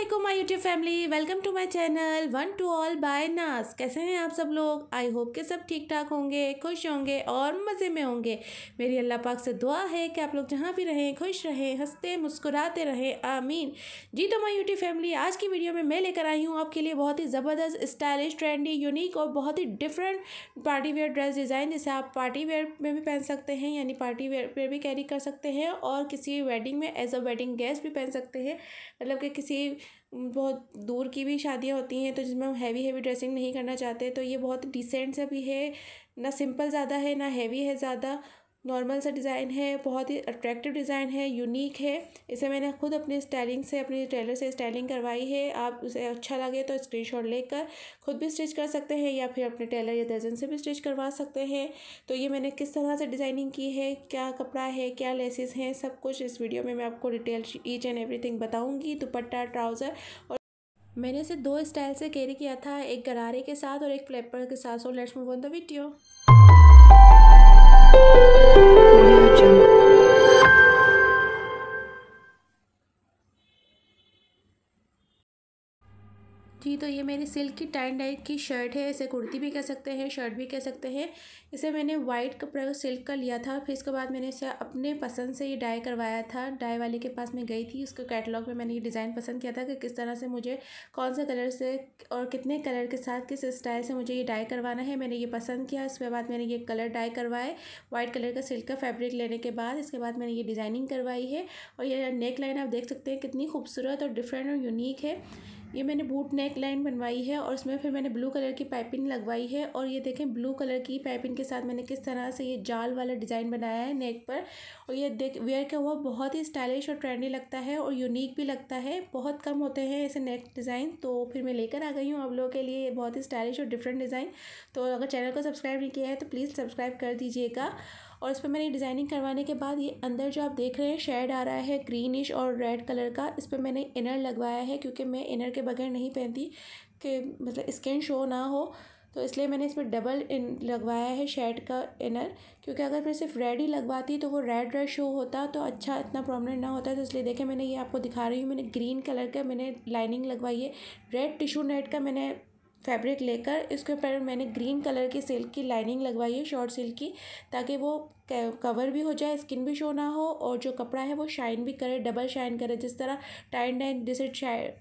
Aslam my YouTube family welcome to my channel one to all बाय नास कैसे हैं आप सब लोग आई होप के सब ठीक ठाक होंगे खुश होंगे और मज़े में होंगे मेरी अल्लाह पाक से दुआ है कि आप लोग जहाँ भी रहें खुश रहें हंसते मुस्कुराते रहें आमीन जी तो माई यूट्यूब फैमिली आज की वीडियो में मैं लेकर आई हूँ आपके लिए बहुत ही ज़बरदस्त स्टाइलिश ट्रेंडी यूनिक और बहुत ही different party wear dress design जिसे आप पार्टी वेयर में भी पहन सकते हैं यानी पार्टी वेयर पर भी कैरी कर सकते हैं और किसी वेडिंग में एज अ वेडिंग गेस्ट भी पहन सकते हैं मतलब कि किसी बहुत दूर की भी शादियाँ होती हैं तो जिसमें हम हैवी हैवी ड्रेसिंग नहीं करना चाहते तो ये बहुत डिसेंट सा भी है ना सिंपल ज़्यादा है ना हैवी है ज़्यादा नॉर्मल सा डिज़ाइन है बहुत ही अट्रैक्टिव डिज़ाइन है यूनिक है इसे मैंने खुद अपने स्टाइलिंग से अपने टेलर से स्टाइलिंग करवाई है आप उसे अच्छा लगे तो स्क्रीनशॉट लेकर खुद भी स्टिच कर सकते हैं या फिर अपने टेलर या दर्जन से भी स्टिच करवा सकते हैं तो ये मैंने किस तरह से डिज़ाइनिंग की है क्या कपड़ा है क्या लेसेस हैं सब कुछ इस वीडियो में मैं आपको डिटेल ईच एंड थिंग बताऊँगी दुपट्टा ट्राउज़र और मैंने इसे दो स्टाइल से कैरी किया था एक गरारे के साथ और एक फ्लेपर के साथ so let's move on the video thank you जी तो ये मेरी सिल्क की टाइन डाइट की शर्ट है इसे कुर्ती भी कह सकते हैं शर्ट भी कह सकते हैं इसे मैंने वाइट कपड़ा सिल्क का लिया था फिर इसके बाद मैंने इसे अपने पसंद से ये डाई करवाया था डाई वाले के पास मैं गई थी उसके कैटलॉग में मैंने ये डिज़ाइन पसंद किया था कि किस तरह से मुझे कौन सा कलर से और कितने कलर के साथ किस स्टाइल से मुझे ये डाई करवाना है मैंने ये पसंद किया उसके बाद मैंने ये कलर डाई करवाए वाइट कलर का सिल्क का फैब्रिक लेने के बाद इसके बाद मैंने ये डिज़ाइनिंग करवाई है और ये नेक लाइन आप देख सकते हैं कितनी खूबसूरत और डिफरेंट और यूनिक है ये मैंने बूट नेक लाइन बनवाई है और उसमें फिर मैंने ब्लू कलर की पाइपिंग लगवाई है और ये देखें ब्लू कलर की पाइपिंग के साथ मैंने किस तरह से ये जाल वाला डिज़ाइन बनाया है नेक पर और ये देख वेयर का हुआ बहुत ही स्टाइलिश और ट्रेंडी लगता है और यूनिक भी लगता है बहुत कम होते हैं ऐसे नेक डिज़ाइन तो फिर मैं लेकर आ गई हूँ आप लोगों के लिए बहुत ही स्टाइलिश और डिफरेंट डिज़ाइन तो अगर चैनल को सब्सक्राइब नहीं किया है तो प्लीज़ सब्सक्राइब कर दीजिएगा और इस पर मैंने डिज़ाइनिंग करवाने के बाद ये अंदर जो आप देख रहे हैं शेड आ रहा है ग्रीनिश और रेड कलर का इस पर मैंने इनर लगवाया है क्योंकि मैं इनर के बगैर नहीं पहनती कि मतलब स्किन शो ना हो तो इसलिए मैंने इसमें डबल इन लगवाया है शेड का इनर क्योंकि अगर मैं सिर्फ रेड ही लगवाती तो वो रेड रेड शो होता तो अच्छा इतना प्रॉब्लम ना होता तो इसलिए देखें मैंने ये आपको दिखा रही हूँ मैंने ग्रीन कलर का मैंने लाइनिंग लगवाई है रेड टिशू नेट का मैंने फैब्रिक लेकर इसके ऊपर मैंने ग्रीन कलर की सिल्क की लाइनिंग लगवाई है शॉर्ट सिल्क की ताकि वो कवर भी हो जाए स्किन भी शो ना हो और जो कपड़ा है वो शाइन भी करे डबल शाइन करे जिस तरह टाइन टाइन जैसे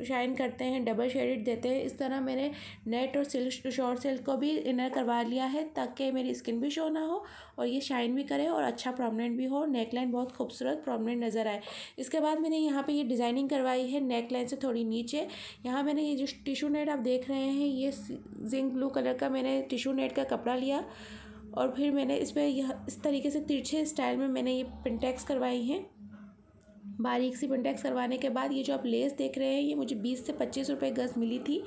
शाइन करते हैं डबल शेडिड देते हैं इस तरह मैंने नेट और सिल्क शॉर्ट सिल्क को भी इनर करवा लिया है ताकि मेरी स्किन भी शो ना हो और ये शाइन भी करे और अच्छा प्रोमिनेंट भी हो नेक लाइन बहुत खूबसूरत प्रोमिनेंट नज़र आए इसके बाद मैंने यहाँ पर ये डिज़ाइनिंग करवाई है नेक लाइन से थोड़ी नीचे यहाँ मैंने ये जो टिशू नेट आप देख रहे हैं ये जिंक ब्लू कलर का मैंने टिशू नेट का कपड़ा लिया और फिर मैंने इस पर यह इस तरीके से तिरछे स्टाइल में मैंने ये पिनटैक्स करवाई हैं बारीक सी पिनटैक्स करवाने के बाद ये जो आप लेस देख रहे हैं ये मुझे बीस से पच्चीस रुपये गज़ मिली थी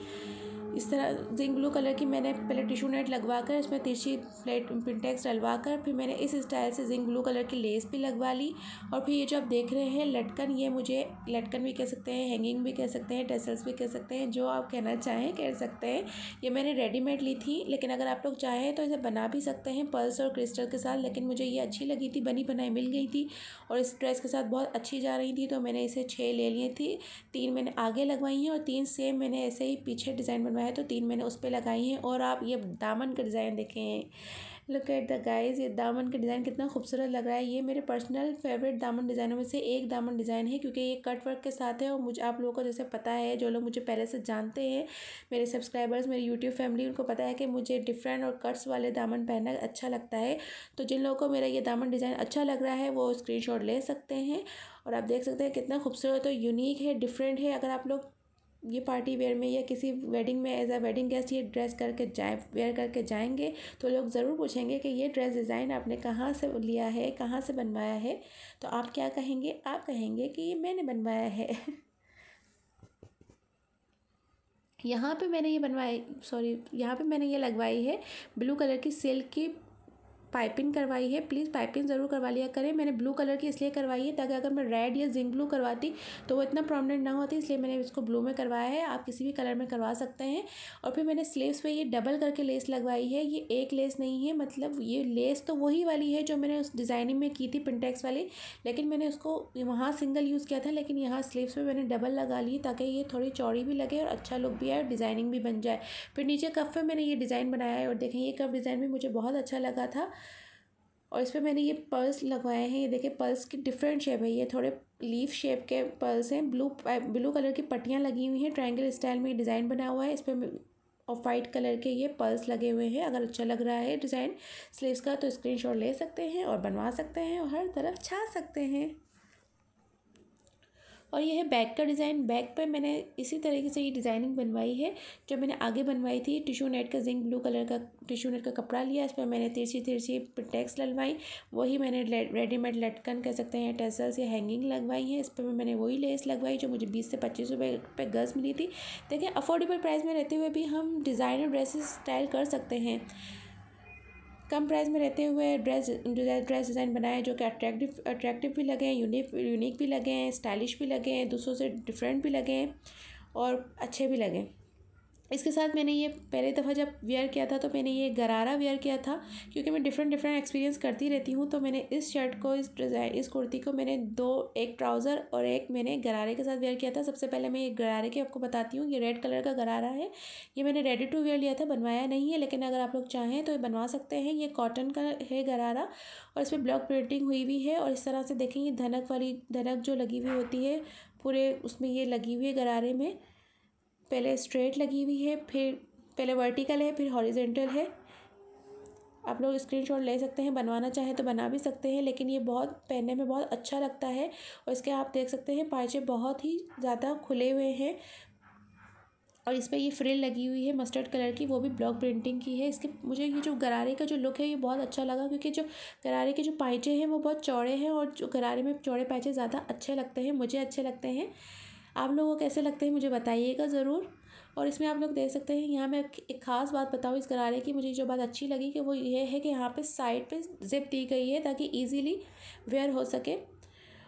इस तरह जिंक ब्लू कलर की मैंने पहले टिशू नेट लगवा कर इसमें तिरछी फ्लैट पिंटेक्स डलवा कर फिर मैंने इस स्टाइल से जिंक ब्लू कलर की लेस भी लगवा ली और फिर ये जो आप देख रहे हैं लटकन ये मुझे लटकन भी कह सकते हैं हैंगिंग भी कह सकते हैं टेसल्स भी कह सकते हैं जो आप कहना चाहें कह सकते हैं ये मैंने रेडीमेड ली थी लेकिन अगर आप लोग चाहें तो इसे बना भी सकते हैं पर्स और क्रिस्टल के साथ लेकिन मुझे ये अच्छी लगी थी बनी बनाई मिल गई थी और इस ड्रेस के साथ बहुत अच्छी जा रही थी तो मैंने इसे छः ले लिए थी तीन मैंने आगे लगवाई हैं और तीन सेम मैंने ऐसे ही पीछे डिज़ाइन बनवाई हुआ है तो तीन मैंने उस पर लगाई हैं और आप ये दामन का डिज़ाइन देखें लुक एट द गाइस ये दामन का डिज़ाइन कितना खूबसूरत लग रहा है ये मेरे पर्सनल फेवरेट दामन डिज़ाइनों में से एक दामन डिज़ाइन है क्योंकि ये कट वर्क के साथ है और मुझे आप लोगों को जैसे पता है जो लोग मुझे पहले से जानते हैं मेरे सब्सक्राइबर्स मेरी यूट्यूब फैमिली उनको पता है कि मुझे डिफरेंट और कट्स वाले दामन पहनना अच्छा लगता है तो जिन लोगों को मेरा ये दामन डिज़ाइन अच्छा लग रहा है वो स्क्रीन ले सकते हैं और आप देख सकते हैं कितना खूबसूरत और यूनिक है डिफरेंट है अगर आप लोग ये पार्टी वेयर में या किसी वेडिंग में एज अ वेडिंग गेस्ट ये ड्रेस करके जाए वेयर करके जाएंगे तो लोग ज़रूर पूछेंगे कि ये ड्रेस डिज़ाइन आपने कहाँ से लिया है कहाँ से बनवाया है तो आप क्या कहेंगे आप कहेंगे कि ये मैंने बनवाया है यहाँ पे मैंने ये बनवाई सॉरी यहाँ पे मैंने ये लगवाई है ब्लू कलर की सिल्क की पाइपिंग करवाई है प्लीज़ पाइपिंग ज़रूर करवा लिया करें मैंने ब्लू कलर की इसलिए करवाई है ताकि अगर मैं रेड या जिंक ब्लू करवाती तो वो इतना प्रॉमिनेंट ना होती इसलिए मैंने इसको ब्लू में करवाया है आप किसी भी कलर में करवा सकते हैं और फिर मैंने स्लीवस पर ये डबल करके लेस लगवाई है ये एक लेस नहीं है मतलब ये लेस तो वही वाली है जो मैंने उस डिज़ाइनिंग में की थी पिंटेक्स वाली लेकिन मैंने उसको वहाँ सिंगल यूज़ किया था लेकिन यहाँ स्लीवस पर मैंने डबल लगा ली ताकि ये थोड़ी चौड़ी भी लगे और अच्छा लुक भी आए और डिज़ाइनिंग भी बन जाए फिर नीचे कफ पर मैंने ये डिज़ाइन बनाया है और देखें ये कफ डिज़ाइन भी मुझे बहुत अच्छा लगा था और इस पर मैंने ये पर्ल्स लगवाए हैं ये देखिए पर्ल्स की डिफरेंट शेप है ये थोड़े लीफ शेप के पर्ल्स हैं ब्लू ब्लू कलर की पट्टियाँ लगी हुई हैं ट्राइंगल स्टाइल में डिज़ाइन बना हुआ है इस पर ऑफ वाइट कलर के ये पर्ल्स लगे हुए हैं अगर अच्छा लग रहा है डिज़ाइन स्लीव्स का तो स्क्रीनशॉट ले सकते हैं और बनवा सकते हैं और हर तरफ छा सकते हैं और यह है बैक का डिज़ाइन बैक पर मैंने इसी तरीके से ये डिज़ाइनिंग बनवाई है जो मैंने आगे बनवाई थी टिशू नेट का जिंक ब्लू कलर का टिशू नेट का कपड़ा लिया इस पर मैंने तिरछी तिरछी टैक्स लगवाई वही मैंने रेडीमेड लटकन कह सकते हैं टेसल्स या हैंगिंग लगवाई है इस पर मैंने वही लेस लगवाई जो मुझे बीस से पच्चीस रुपये पर गज़ मिली थी देखिए अफोर्डेबल प्राइस में रहते हुए भी हम डिज़ाइनर ड्रेसेस स्टाइल कर सकते हैं कम प्राइस में रहते हुए ड्रेस ड्रेस डिज़ाइन बनाए जो कि अट्रैक्टिव अट्रैक्टिव भी लगे यूनिक यूनिक भी लगे स्टाइलिश भी लगे दूसरों से डिफरेंट भी लगे और अच्छे भी लगें इसके साथ मैंने ये पहले दफ़ा जब वेयर किया था तो मैंने ये गरारा वेयर किया था क्योंकि मैं डिफरेंट डिफरेंट एक्सपीरियंस करती रहती हूँ तो मैंने इस शर्ट को इस डिज़ाइन इस कुर्ती को मैंने दो एक ट्राउज़र और एक मैंने गरारे के साथ वेयर किया था सबसे पहले मैं ये गरारे की आपको बताती हूँ ये रेड कलर का गरारा है ये मैंने रेडी टू वेयर लिया था बनवाया नहीं है लेकिन अगर आप लोग चाहें तो ये बनवा सकते हैं ये कॉटन का है गरारा और इस पर ब्लॉक प्रिंटिंग हुई हुई है और इस तरह से देखें ये धनक वाली धनक जो लगी हुई होती है पूरे उसमें ये लगी हुई है गरारे में पहले स्ट्रेट लगी हुई है फिर पहले वर्टिकल है फिर हॉरिजेंटल है आप लोग स्क्रीनशॉट ले सकते हैं बनवाना चाहें तो बना भी सकते हैं लेकिन ये बहुत पहनने में बहुत अच्छा लगता है और इसके आप देख सकते हैं पाँचे बहुत ही ज़्यादा खुले हुए हैं और इस पर ये फ्रिल लगी हुई है मस्टर्ड कलर की वो भी ब्लॉक प्रिंटिंग की है इसके मुझे ये जो गरारे का जो लुक है ये बहुत अच्छा लगा क्योंकि जो गरारे के जो पाइचे हैं वो बहुत चौड़े हैं और जो गरारे में चौड़े पाइचे ज़्यादा अच्छे लगते हैं मुझे अच्छे लगते हैं आप लोगों को कैसे लगते हैं मुझे बताइएगा ज़रूर और इसमें आप लोग देख सकते हैं यहाँ मैं एक ख़ास बात बताऊँ इस गरारे की मुझे जो बात अच्छी लगी कि वो ये है कि यहाँ पे साइड पे जिप दी गई है ताकि इजीली वेयर हो सके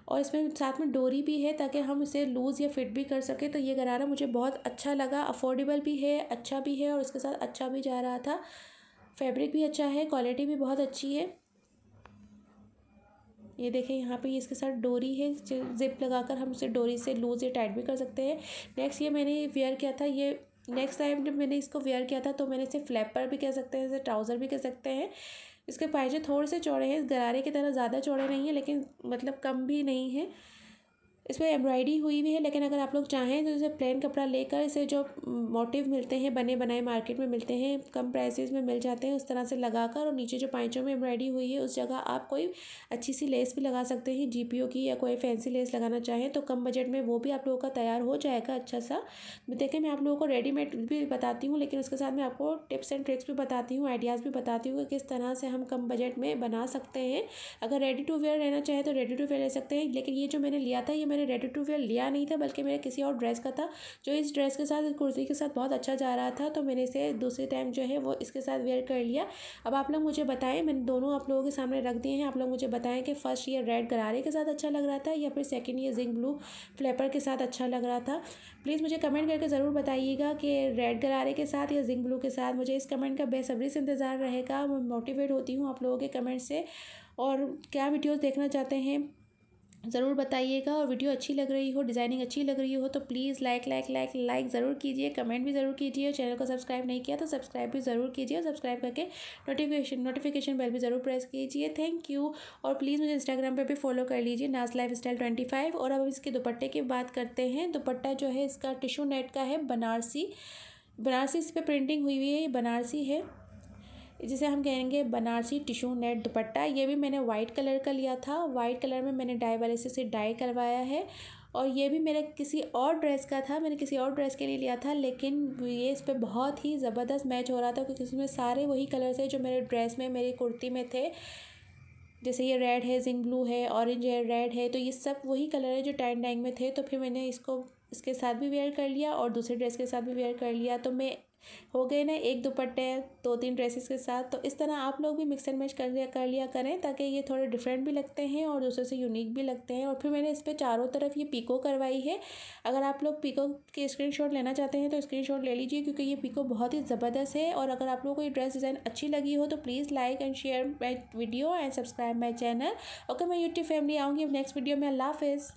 और इसमें साथ में डोरी भी है ताकि हम इसे लूज़ या फिट भी कर सकें तो ये गरारा मुझे बहुत अच्छा लगा अफोर्डेबल भी है अच्छा भी है और इसके साथ अच्छा भी जा रहा था फैब्रिक भी अच्छा है क्वालिटी भी बहुत अच्छी है ये देखें यहाँ पे इसके साथ डोरी है जिप लगाकर हम उसे डोरी से लूज़ या टाइट भी कर सकते हैं नेक्स्ट ये मैंने वेयर किया था ये नेक्स्ट टाइम जब मैंने इसको वेयर किया था तो मैंने इसे फ्लैपर भी कह सकते हैं इसे ट्राउज़र भी कह सकते हैं इसके पाइजे थोड़े से चौड़े हैं गरारे की तरह ज़्यादा चौड़े नहीं है लेकिन मतलब कम भी नहीं है इस पर एम्ब्रॉयडरी हुई हुई है लेकिन अगर आप लोग चाहें तो इसे प्लेन कपड़ा लेकर इसे जो मोटिव मिलते हैं बने बनाए मार्केट में मिलते हैं कम प्राइसेस में मिल जाते हैं उस तरह से लगाकर और नीचे जो पैंचों में एम्ब्रॉयडरी हुई है उस जगह आप कोई अच्छी सी लेस भी लगा सकते हैं जी की या कोई फैंसी लेस लगाना चाहें तो कम बजट में वो भी आप लोगों का तैयार हो जाएगा अच्छा सा देखें मैं आप लोगों को रेडीमेड भी बताती हूँ लेकिन उसके साथ मैं आपको टिप्स एंड ट्रिक्स भी बताती हूँ आइडियाज़ भी बताती हूँ कि किस तरह से हम कम बजट में बना सकते हैं अगर रेडी टू वेयर रहना चाहें तो रेडी टू वेयर ले सकते हैं लेकिन ये जो मैंने लिया था ये मैंने रेडी टू वेयर लिया नहीं था बल्कि मेरे किसी और ड्रेस का था जो इस ड्रेस के साथ कुर्ती के साथ बहुत अच्छा जा रहा था तो मैंने इसे दूसरे टाइम जो है वो इसके साथ वेयर कर लिया अब आप लोग मुझे बताएं मैंने दोनों आप लोगों के सामने रख दिए हैं आप लोग मुझे बताएं कि फ़र्स्ट ये रेड गरारे के साथ अच्छा लग रहा था या फिर सेकेंड ये जिंक ब्लू फ्लेपर के साथ अच्छा लग रहा था प्लीज़ मुझे कमेंट करके ज़रूर बताइएगा कि रेड गरारे के साथ या जिंक ब्लू के साथ मुझे इस कमेंट का बेसब्री से इंतज़ार रहेगा मैं मोटिवेट होती हूँ आप लोगों के कमेंट से और क्या वीडियोस देखना चाहते हैं ज़रूर बताइएगा और वीडियो अच्छी लग रही हो डिज़ाइनिंग अच्छी लग रही हो तो please like like like like ज़रूर कीजिए कमेंट भी ज़रूर कीजिए और चैनल को सब्सक्राइब नहीं किया तो सब्सक्राइब भी ज़रूर कीजिए और सब्सक्राइब करके नोटिफिकेशन नोटिफिकेशन बेल भी ज़रूर प्रेस कीजिए थैंक यू और प्लीज़ मुझे इंस्टाग्राम पर भी फॉलो कर लीजिए नाज लाइफ स्टाइल ट्वेंटी फाइव और अब इसके दुपट्टे की बात करते हैं दुपट्टा जो है इसका टिशू नेट का है बनारसी बनारसी इस पर प्रिंटिंग हुई हुई है ये बनारसी है जिसे हम कहेंगे बनारसी टिशू नेट दुपट्टा ये भी मैंने वाइट कलर का लिया था वाइट कलर में मैंने डाई वाले से इसे डाई करवाया है और ये भी मेरा किसी और ड्रेस का था मैंने किसी और ड्रेस के लिए लिया था लेकिन ये इस पर बहुत ही ज़बरदस्त मैच हो रहा था क्योंकि इसमें सारे वही कलर्स है जो मेरे ड्रेस में मेरी कुर्ती में थे जैसे ये रेड है जिंक ब्लू है ऑरेंज है रेड है तो ये सब वही कलर है जो टाइन डाइंग में थे तो फिर मैंने इसको इसके साथ भी वेयर कर लिया और दूसरे ड्रेस के साथ भी वेयर कर लिया तो मैं हो गए ना एक दुपट्टे दो तीन ड्रेसेस के साथ तो इस तरह आप लोग भी मिक्स एंड मैच कर लिया कर लिया करें ताकि ये थोड़े डिफरेंट भी लगते हैं और दूसरे से यूनिक भी लगते हैं और फिर मैंने इस पर चारों तरफ ये पीको करवाई है अगर आप लोग पीको के स्क्रीनशॉट लेना चाहते हैं तो स्क्रीनशॉट ले लीजिए क्योंकि ये पीको बहुत ही ज़बरदस्त है और अगर आप लोगों को ये ड्रेस डिज़ाइन अच्छी लगी हो तो please like and share my video and subscribe my channel okay मैं यूट्यूब फैमिली आऊँगी नेक्स्ट वीडियो में अल्लाह हाफिज़